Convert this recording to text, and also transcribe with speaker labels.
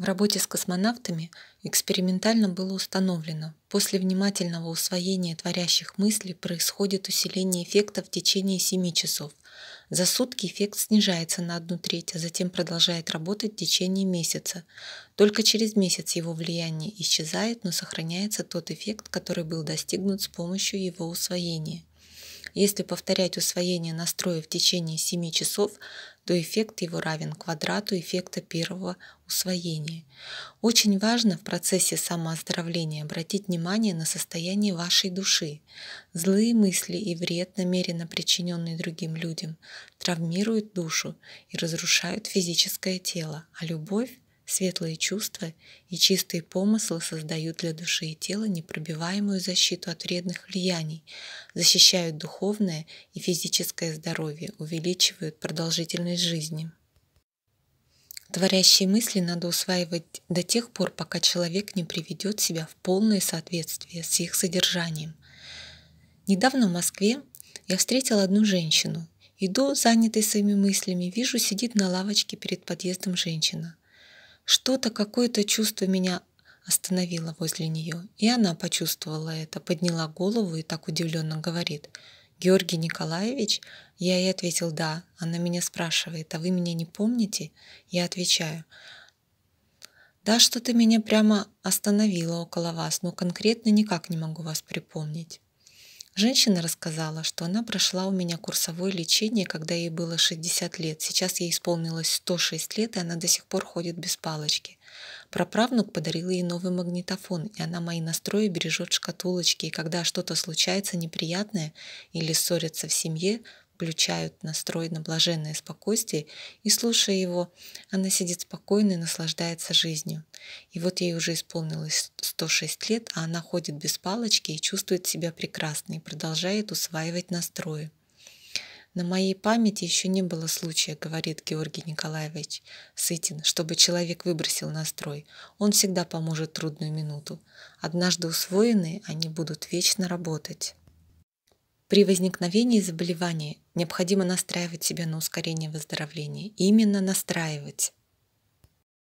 Speaker 1: В работе с космонавтами экспериментально было установлено, после внимательного усвоения творящих мыслей происходит усиление эффекта в течение 7 часов. За сутки эффект снижается на одну треть, а затем продолжает работать в течение месяца. Только через месяц его влияние исчезает, но сохраняется тот эффект, который был достигнут с помощью его усвоения. Если повторять усвоение настроя в течение 7 часов, то эффект его равен квадрату эффекта первого усвоения. Очень важно в процессе самооздоровления обратить внимание на состояние вашей души. Злые мысли и вред, намеренно причиненные другим людям, травмируют душу и разрушают физическое тело, а любовь Светлые чувства и чистые помыслы создают для души и тела непробиваемую защиту от вредных влияний, защищают духовное и физическое здоровье, увеличивают продолжительность жизни. Творящие мысли надо усваивать до тех пор, пока человек не приведет себя в полное соответствие с их содержанием. Недавно в Москве я встретил одну женщину. Иду, занятой своими мыслями, вижу, сидит на лавочке перед подъездом женщина. Что-то, какое-то чувство меня остановило возле нее, и она почувствовала это, подняла голову и так удивленно говорит. «Георгий Николаевич?» Я ей ответил «Да». Она меня спрашивает, «А вы меня не помните?» Я отвечаю, «Да, что-то меня прямо остановило около вас, но конкретно никак не могу вас припомнить». Женщина рассказала, что она прошла у меня курсовое лечение, когда ей было 60 лет. Сейчас ей исполнилось 106 лет, и она до сих пор ходит без палочки. Проправнук подарил ей новый магнитофон, и она мои настрои бережет в шкатулочке, и когда что-то случается неприятное или ссорятся в семье, включают настрой на блаженное спокойствие, и, слушая его, она сидит спокойно и наслаждается жизнью. И вот ей уже исполнилось 106 лет, а она ходит без палочки и чувствует себя прекрасно и продолжает усваивать настрои. «На моей памяти еще не было случая, — говорит Георгий Николаевич Сытин, — чтобы человек выбросил настрой. Он всегда поможет трудную минуту. Однажды усвоенные они будут вечно работать». При возникновении заболевания необходимо настраивать себя на ускорение выздоровления. Именно настраивать.